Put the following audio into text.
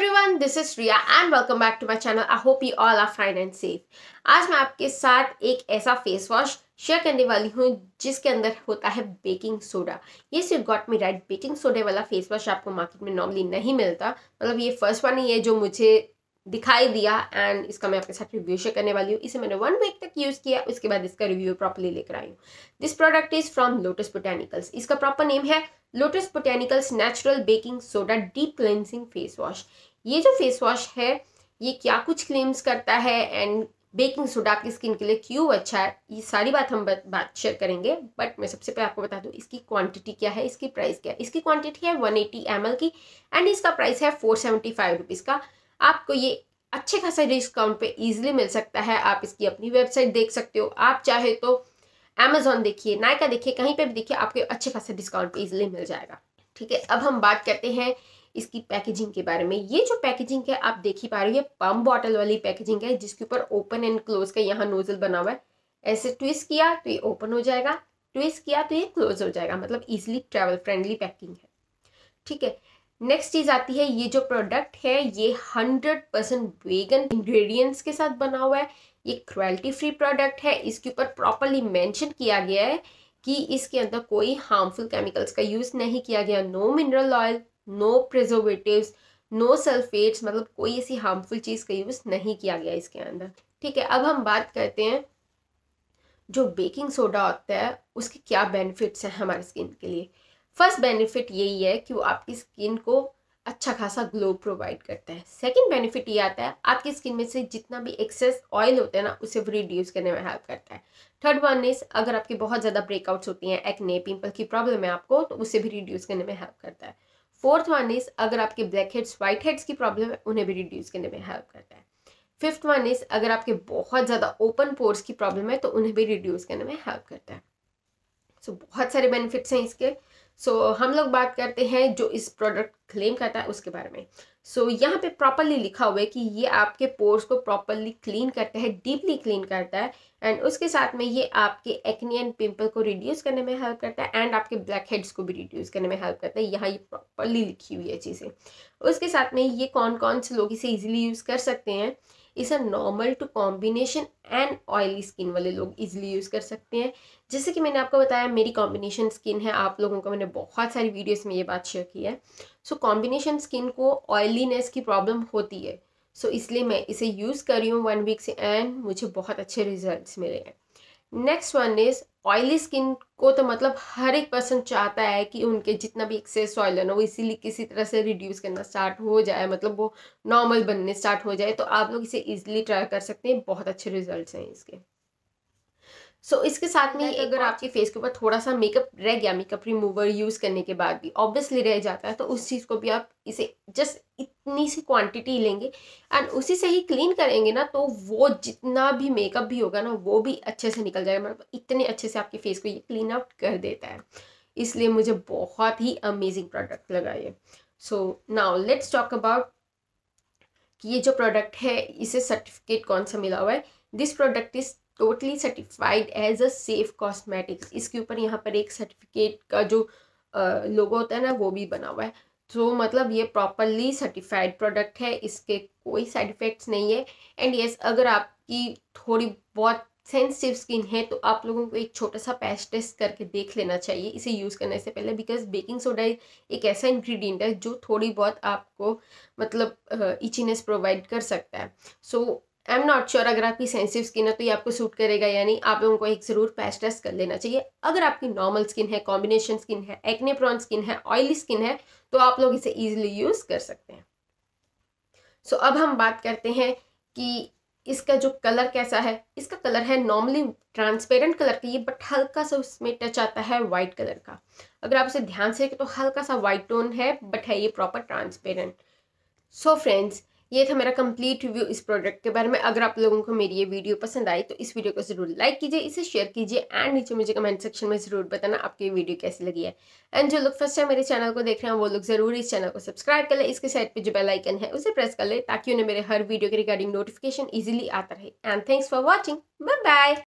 everyone this is Riya and welcome back to my channel I hope you all are fine and safe आज मैं आपके साथ एक ऐसा फेस वॉश शेयर करने वाली हूँ जिसके अंदर होता है बेकिंग सोडा ये सिर्फ गॉट मी राइट बेकिंग सोडे वाला फेस वॉश आपको मार्केट में नॉर्मली नहीं मिलता मतलब ये फर्स्ट वन ही है जो मुझे दिखाई दिया एंड इसका मैं आपके साथ रिव्यू शेयर करने वाली हूँ इसे मैंने वन वीक तक यूज़ किया उसके बाद इसका रिव्यू प्रॉपरली लेकर आई हूँ this product is from Lotus Botanicals इसका प्रॉपर नेम है Lotus Botanicals natural baking soda deep cleansing face wash ये जो फेस वॉश है ये क्या कुछ क्लेम्स करता है एंड बेकिंग सोडा आपकी स्किन के लिए क्यों अच्छा है ये सारी बात हम बात, शेयर करेंगे बट मैं सबसे पहले आपको बता दूँ इसकी क्वांटिटी क्या है इसकी प्राइस क्या है इसकी क्वांटिटी है 180 एटी की एंड इसका प्राइस है फोर सेवेंटी का आपको ये अच्छे खासा डिस्काउंट पे इजीली मिल सकता है आप इसकी अपनी वेबसाइट देख सकते हो आप चाहे तो अमेजोन देखिए नायका देखिए कहीं पर भी देखिए आपको अच्छे खासा डिस्काउंट पर ईजिली मिल जाएगा ठीक है अब हम बात करते हैं इसकी पैकेजिंग के बारे में ये जो पैकेजिंग है आप देख ही पा रहे हो ये पम्प बॉटल वाली पैकेजिंग है जिसके ऊपर ओपन एंड क्लोज का यहाँ नोजल बना हुआ है ऐसे ट्विस्ट किया तो ये ओपन हो जाएगा ट्विस्ट किया तो ये क्लोज हो जाएगा मतलब इजिली ट्रैवल फ्रेंडली पैकिंग है ठीक है नेक्स्ट चीज़ आती है ये जो प्रोडक्ट है ये हंड्रेड परसेंट वेगन इंग्रेडियंट्स के साथ बना हुआ है ये क्रुएल्टी फ्री प्रोडक्ट है इसके ऊपर प्रॉपरली मेंशन किया गया है कि इसके अंदर कोई हार्मफुल केमिकल्स का यूज़ नहीं किया गया no mineral oil no preservative no sulphates मतलब कोई ऐसी हार्मफुल चीज़ का यूज़ नहीं किया गया इसके अंदर ठीक है अब हम बात करते हैं जो बेकिंग सोडा होता है उसके क्या बेनिफिट्स हैं हमारी स्किन के लिए फर्स्ट बेनिफिट यही है कि वो आपकी स्किन को अच्छा खासा ग्लो प्रोवाइड करता है सेकंड बेनिफिट ये आता है आपकी स्किन में से जितना भी एक्सेस ऑयल होता है ना उसे भी रिड्यूस करने में हेल्प करता है थर्ड वन इज अगर आपकी बहुत ज़्यादा ब्रेकआउट्स होती हैं एक्ने पिंपल की प्रॉब्लम है आपको तो उसे भी रिड्यूस करने में हेल्प करता है फोर्थ वन इज अगर आपके ब्लैक हेड्स व्हाइट हेड्स की प्रॉब्लम है उन्हें भी रिड्यूस करने में हेल्प करता है फिफ्थ वन इज अगर आपके बहुत ज़्यादा ओपन पोर्स की प्रॉब्लम है तो उन्हें भी रिड्यूस करने में हेल्प करता है सो so, बहुत सारे बेनिफिट्स हैं इसके सो so, हम लोग बात करते हैं जो इस प्रोडक्ट क्लेम करता है उसके बारे में सो so, यहाँ पे प्रॉपरली लिखा हुआ है कि ये आपके पोर्स को प्रॉपरली क्लीन करता है डीपली क्लीन करता है एंड उसके साथ में ये आपके एक्नी एंड पिंपल को रिड्यूस करने में हेल्प करता है एंड आपके ब्लैक हेड्स को भी रिड्यूस करने में हेल्प करता है यहाँ ये प्रॉपरली लिखी हुई है चीज़ें उसके साथ में ये कौन कौन से लोग इसे ईजिली यूज़ कर सकते हैं इसे normal to combination and oily skin वाले लोग इजिली यूज़ कर सकते हैं जैसे कि मैंने आपको बताया मेरी कॉम्बिनेशन स्किन है आप लोगों को मैंने बहुत सारी वीडियोस में ये बात शेयर की है सो कॉम्बिनेशन स्किन को ऑयलीनेस की प्रॉब्लम होती है सो so, इसलिए मैं इसे यूज़ कर रही हूँ वन वीक से एंड मुझे बहुत अच्छे रिजल्ट मिले हैं next one is oily skin को तो मतलब हर एक पर्सन चाहता है कि उनके जितना भी एक्सेस ऑयल है ना वो इसीलिए किसी तरह से रिड्यूस करना स्टार्ट हो जाए मतलब वो नॉर्मल बनने स्टार्ट हो जाए तो आप लोग इसे ईजिली ट्राई कर सकते हैं बहुत अच्छे रिजल्ट्स हैं इसके सो so, इसके साथ में ही अगर आपके फेस के ऊपर थोड़ा सा मेकअप रह गया मेकअप रिमूवर यूज़ करने के बाद भी ऑब्वियसली रह जाता है तो उस चीज़ को भी आप इसे जस्ट इतनी सी क्वांटिटी लेंगे एंड उसी से ही क्लीन करेंगे ना तो वो जितना भी मेकअप भी होगा ना वो भी अच्छे से निकल जाएगा मतलब इतने अच्छे से आपके फेस को ये क्लीन आउट कर देता है इसलिए मुझे बहुत ही अमेजिंग प्रोडक्ट लगा ये so now let's talk about कि ये जो प्रोडक्ट है इसे सर्टिफिकेट कौन सा मिला हुआ है this product is totally certified as a safe cosmetics इसके ऊपर यहाँ पर एक सर्टिफिकेट का जो लोगो होता है ना वो भी बना हुआ है तो so, मतलब ये प्रॉपरली सर्टिफाइड प्रोडक्ट है इसके कोई साइड इफ़ेक्ट्स नहीं है एंड यस yes, अगर आपकी थोड़ी बहुत सेंसिटिव स्किन है तो आप लोगों को एक छोटा सा पैच टेस्ट करके देख लेना चाहिए इसे यूज़ करने से पहले बिकॉज बेकिंग सोडा एक ऐसा इंग्रेडिएंट है जो थोड़ी बहुत आपको मतलब इचीनेस प्रोवाइड कर सकता है so so, I am not sure अगर आपकी सेंसिटिव स्किन है तो ये आपको सूट करेगा यानी आप लोगों को एक ज़रूर पैच टेस्ट कर लेना चाहिए अगर आपकी नॉर्मल स्किन है कॉम्बिनेशन स्किन है एक्ने प्रॉन स्किन है ऑयली स्किन है तो आप लोग इसे ईजिली यूज़ कर सकते हैं सो so, अब हम बात करते हैं कि इसका जो कलर कैसा है इसका कलर है नॉर्मली ट्रांसपेरेंट कलर का ये बट हल्का सा उसमें टच आता है वाइट कलर का अगर आप इसे ध्यान से देखें तो हल्का सा वाइट टोन है बट है ये प्रॉपर ट्रांसपेरेंट सो फ्रेंड्स ये था मेरा कंप्लीट रिव्यू इस प्रोडक्ट के बारे में अगर आप लोगों को मेरी ये वीडियो पसंद आई तो इस वीडियो को ज़रूर लाइक कीजिए इसे शेयर कीजिए एंड नीचे मुझे कमेंट सेक्शन में ज़रूर बताना आपकी ये वीडियो कैसी लगी है एंड जो लोग फर्स्ट टाइम मेरे चैनल को देख रहे हैं वो लोग ज़रूर इस चैनल को सब्सक्राइब कर लें इसके साइड पर जो बेलाइकन है उसे प्रेस कर लें ताकि उन्हें मेरे हर वीडियो के रिगार्डिंग नोटिफिकेशन ईजिली आता रहे and thanks for watching bye bye